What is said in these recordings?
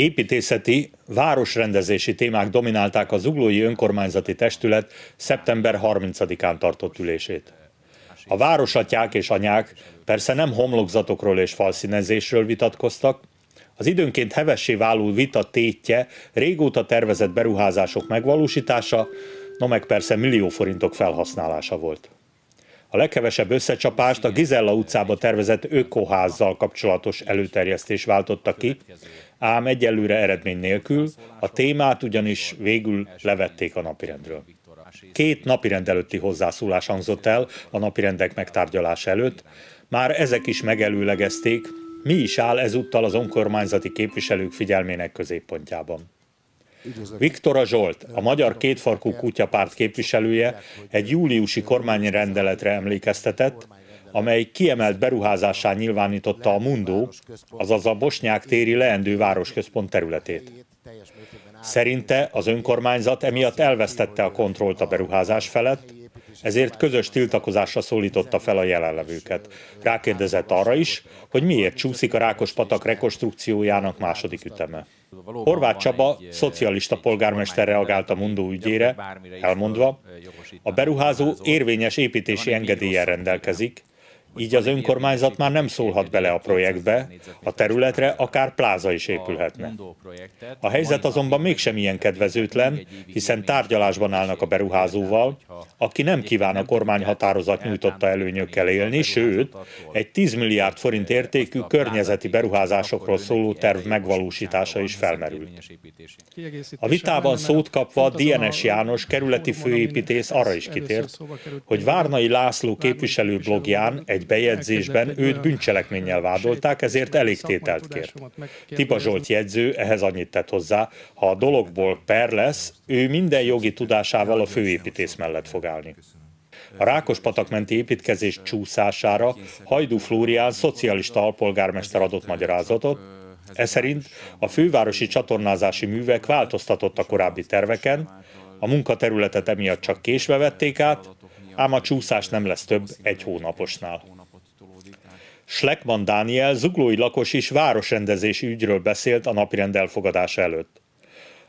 Építészeti, városrendezési témák dominálták a Zuglói Önkormányzati Testület szeptember 30-án tartott ülését. A városatyák és anyák persze nem homlokzatokról és falszínezésről vitatkoztak, az időnként hevessé váló vita tétje régóta tervezett beruházások megvalósítása, no meg persze millió forintok felhasználása volt. A legkevesebb összecsapást a Gizella utcába tervezett ökoházzal kapcsolatos előterjesztés váltotta ki, ám egyelőre eredmény nélkül, a témát ugyanis végül levették a napirendről. Két napirend előtti hozzászólás hangzott el a napirendek megtárgyalás előtt, már ezek is megelőlegezték, mi is áll ezúttal az önkormányzati képviselők figyelmének középpontjában. Viktor A Zsolt, a Magyar Kétfarkú Kutyapárt képviselője egy júliusi kormányi rendeletre emlékeztetett, amely kiemelt beruházásán nyilvánította a Mundó, azaz a Bosnyák téri leendő városközpont területét. Szerinte az önkormányzat emiatt elvesztette a kontrollt a beruházás felett, ezért közös tiltakozásra szólította fel a jelenlevőket. Rákérdezett arra is, hogy miért csúszik a Rákospatak rekonstrukciójának második üteme. Horváth Csaba szocialista polgármester reagált a Mundó ügyére, elmondva, a beruházó érvényes építési engedéllyel rendelkezik, így az önkormányzat már nem szólhat bele a projektbe, a területre akár pláza is épülhetne. A helyzet azonban mégsem ilyen kedvezőtlen, hiszen tárgyalásban állnak a beruházóval, aki nem kíván a kormány határozat nyújtotta előnyökkel élni, sőt, egy 10 milliárd forint értékű környezeti beruházásokról szóló terv megvalósítása is felmerült. A vitában szót kapva DNS János kerületi főépítész arra is kitért, hogy Várnai László képviselő blogján egy egy bejegyzésben őt bűncselekménnyel vádolták, ezért elégtételt kért. Tipa Zsolt jegyző ehhez annyit tett hozzá, ha a dologból per lesz, ő minden jogi tudásával a főépítész mellett fog állni. A Rákos menti építkezés csúszására Hajdu Flórián szocialista alpolgármester adott magyarázatot, ez szerint a fővárosi csatornázási művek változtatott a korábbi terveken, a munkaterületet emiatt csak késve vették át, ám a csúszás nem lesz több egy hónaposnál. Schleckmann Dániel, zuglói lakos is városrendezési ügyről beszélt a napirend elfogadása előtt.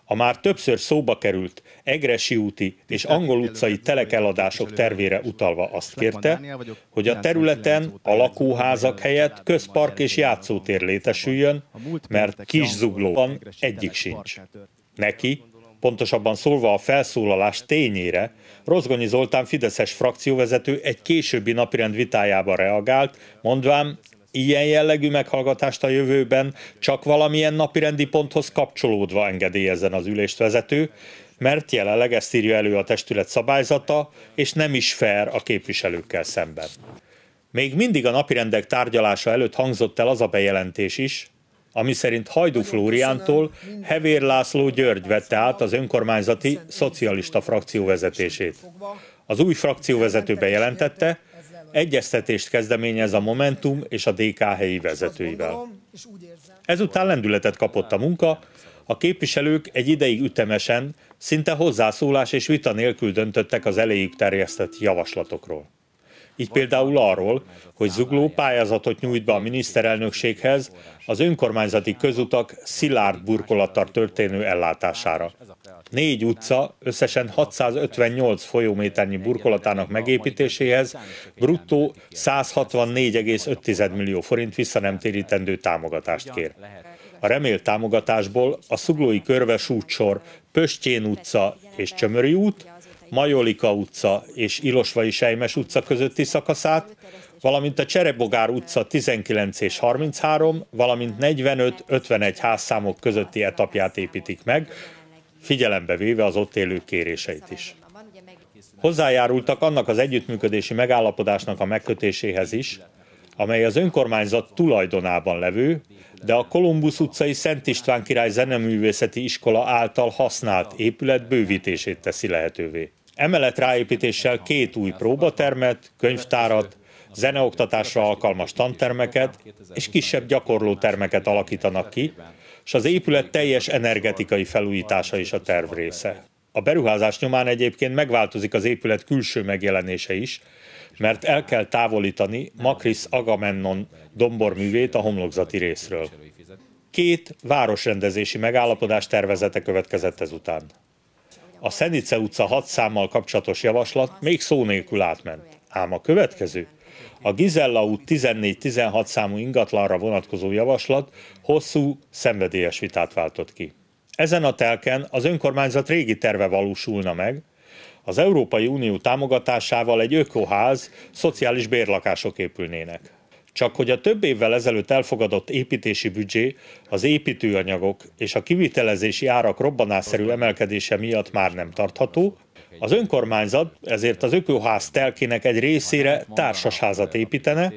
A már többször szóba került Egresi úti és Angol utcai telekeladások tervére utalva azt kérte, hogy a területen a lakóházak helyett közpark és játszótér létesüljön, mert kis zuglóban egyik sincs. Neki, Pontosabban szólva a felszólalás tényére, Rozgonyi Zoltán Fideszes frakcióvezető egy későbbi napirend vitájába reagált, mondván, ilyen jellegű meghallgatást a jövőben csak valamilyen napirendi ponthoz kapcsolódva engedélyezzen az ülést vezető, mert jelenleg ezt írja elő a testület szabályzata, és nem is fair a képviselőkkel szemben. Még mindig a napirendek tárgyalása előtt hangzott el az a bejelentés is, ami szerint Hajdu Flóriántól Hevér László György vette át az önkormányzati szocialista frakció vezetését. Az új frakcióvezető bejelentette, egyeztetést kezdeményez a Momentum és a DK helyi vezetőivel. Ezután lendületet kapott a munka, a képviselők egy ideig ütemesen, szinte hozzászólás és vita nélkül döntöttek az eléjük terjesztett javaslatokról így például arról, hogy Zugló pályázatot nyújt be a miniszterelnökséghez az önkormányzati közutak szilárd burkolattal történő ellátására. Négy utca összesen 658 folyóméternyi burkolatának megépítéséhez bruttó 164,5 millió forint visszanemtérítendő támogatást kér. A remélt támogatásból a szuglói körves útsor, Pöstjén utca és Csömöri út, Majolika utca és Ilosvai Sejmes utca közötti szakaszát, valamint a Cserebogár utca 19 és 33, valamint 45-51 házszámok közötti etapját építik meg, figyelembe véve az ott élők kéréseit is. Hozzájárultak annak az együttműködési megállapodásnak a megkötéséhez is, amely az önkormányzat tulajdonában levő, de a Kolumbusz utcai Szent István király zeneművészeti iskola által használt épület bővítését teszi lehetővé. Emellett ráépítéssel két új próbatermet, könyvtárat, zeneoktatásra alkalmas tantermeket és kisebb gyakorlótermeket alakítanak ki, és az épület teljes energetikai felújítása is a terv része. A beruházás nyomán egyébként megváltozik az épület külső megjelenése is, mert el kell távolítani Makris Agamennon domborművét a homlokzati részről. Két városrendezési megállapodás tervezete következett ezután. A Szenice utca 6 számmal kapcsolatos javaslat még szó nélkül átment. Ám a következő, a Gizella út 14-16 számú ingatlanra vonatkozó javaslat hosszú, szenvedélyes vitát váltott ki. Ezen a telken az önkormányzat régi terve valósulna meg, az Európai Unió támogatásával egy ökoház, szociális bérlakások épülnének. Csak hogy a több évvel ezelőtt elfogadott építési büdzsé, az építőanyagok és a kivitelezési árak robbanásszerű emelkedése miatt már nem tartható, az önkormányzat ezért az ökőház telkének egy részére társasházat építene,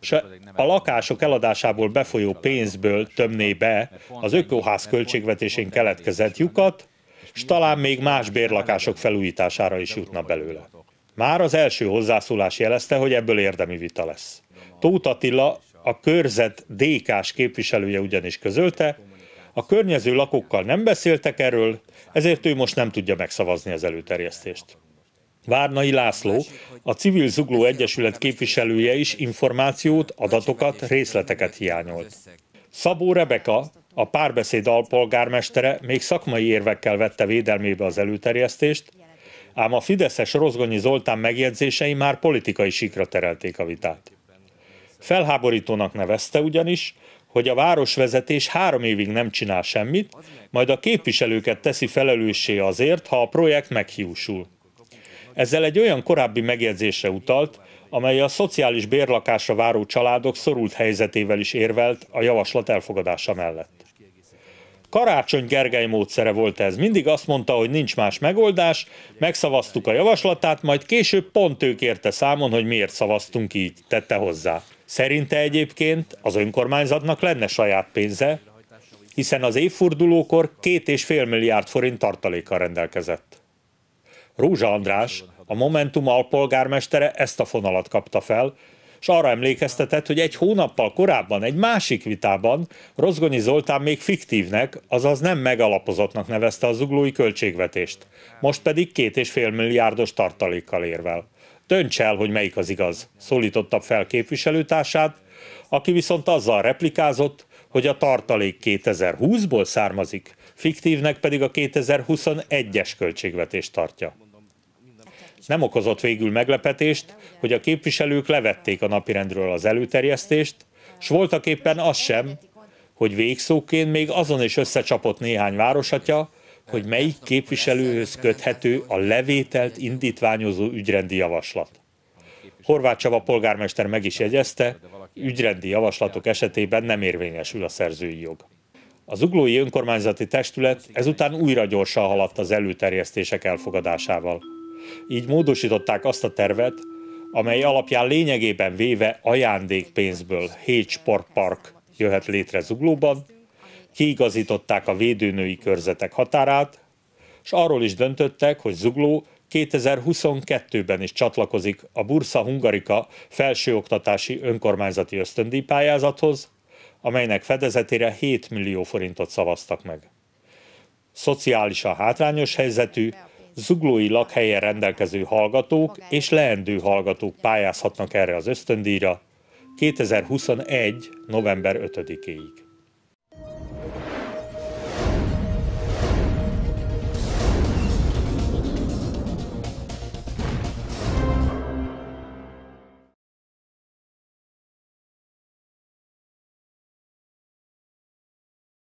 és a lakások eladásából befolyó pénzből tömné be az ökőház költségvetésén keletkezett lyukat, és talán még más bérlakások felújítására is jutna belőle. Már az első hozzászólás jelezte, hogy ebből érdemi vita lesz. Tóth Attila, a körzet DK-s képviselője ugyanis közölte, a környező lakókkal nem beszéltek erről, ezért ő most nem tudja megszavazni az előterjesztést. Várnai László, a Civil Zugló Egyesület képviselője is információt, adatokat, részleteket hiányolt. Szabó Rebeka, a párbeszéd alpolgármestere még szakmai érvekkel vette védelmébe az előterjesztést, ám a Fideszes Rozgonyi Zoltán megjegyzései már politikai sikra terelték a vitát. Felháborítónak nevezte ugyanis, hogy a városvezetés három évig nem csinál semmit, majd a képviselőket teszi felelőssé azért, ha a projekt meghiúsul. Ezzel egy olyan korábbi megjegyzésre utalt, amely a szociális bérlakásra váró családok szorult helyzetével is érvelt a javaslat elfogadása mellett. Karácsony Gergely módszere volt ez. Mindig azt mondta, hogy nincs más megoldás, megszavaztuk a javaslatát, majd később pont ő kérte számon, hogy miért szavaztunk így, tette hozzá. Szerinte egyébként az önkormányzatnak lenne saját pénze, hiszen az évfordulókor két és fél milliárd forint tartalékkal rendelkezett. Rózsa András, a Momentum alpolgármestere ezt a fonalat kapta fel, és arra emlékeztetett, hogy egy hónappal korábban egy másik vitában Rozgonyi Zoltán még fiktívnek, azaz nem megalapozottnak nevezte a zuglói költségvetést, most pedig két és fél milliárdos tartalékkal érvel. Dönts el, hogy melyik az igaz, szólította fel képviselőtársát, aki viszont azzal replikázott, hogy a tartalék 2020-ból származik, fiktívnek pedig a 2021-es költségvetést tartja. Nem okozott végül meglepetést, hogy a képviselők levették a napirendről az előterjesztést, s voltak éppen az sem, hogy végszóként még azon is összecsapott néhány városatja, hogy melyik képviselőhöz köthető a levételt indítványozó ügyrendi javaslat. Horváth Csaba polgármester meg is jegyezte, ügyrendi javaslatok esetében nem érvényesül a szerzői jog. Az uglói önkormányzati testület ezután újra gyorsan haladt az előterjesztések elfogadásával. Így módosították azt a tervet, amely alapján lényegében véve ajándékpénzből 7 sportpark jöhet létre zuglóban, kiigazították a védőnői körzetek határát, és arról is döntöttek, hogy Zugló 2022-ben is csatlakozik a Bursa Hungarika felsőoktatási önkormányzati ösztöndíj pályázathoz, amelynek fedezetére 7 millió forintot szavaztak meg. Szociálisan hátrányos helyzetű, zuglói lakhelyen rendelkező hallgatók és leendő hallgatók pályázhatnak erre az ösztöndíjra 2021. november 5-éig.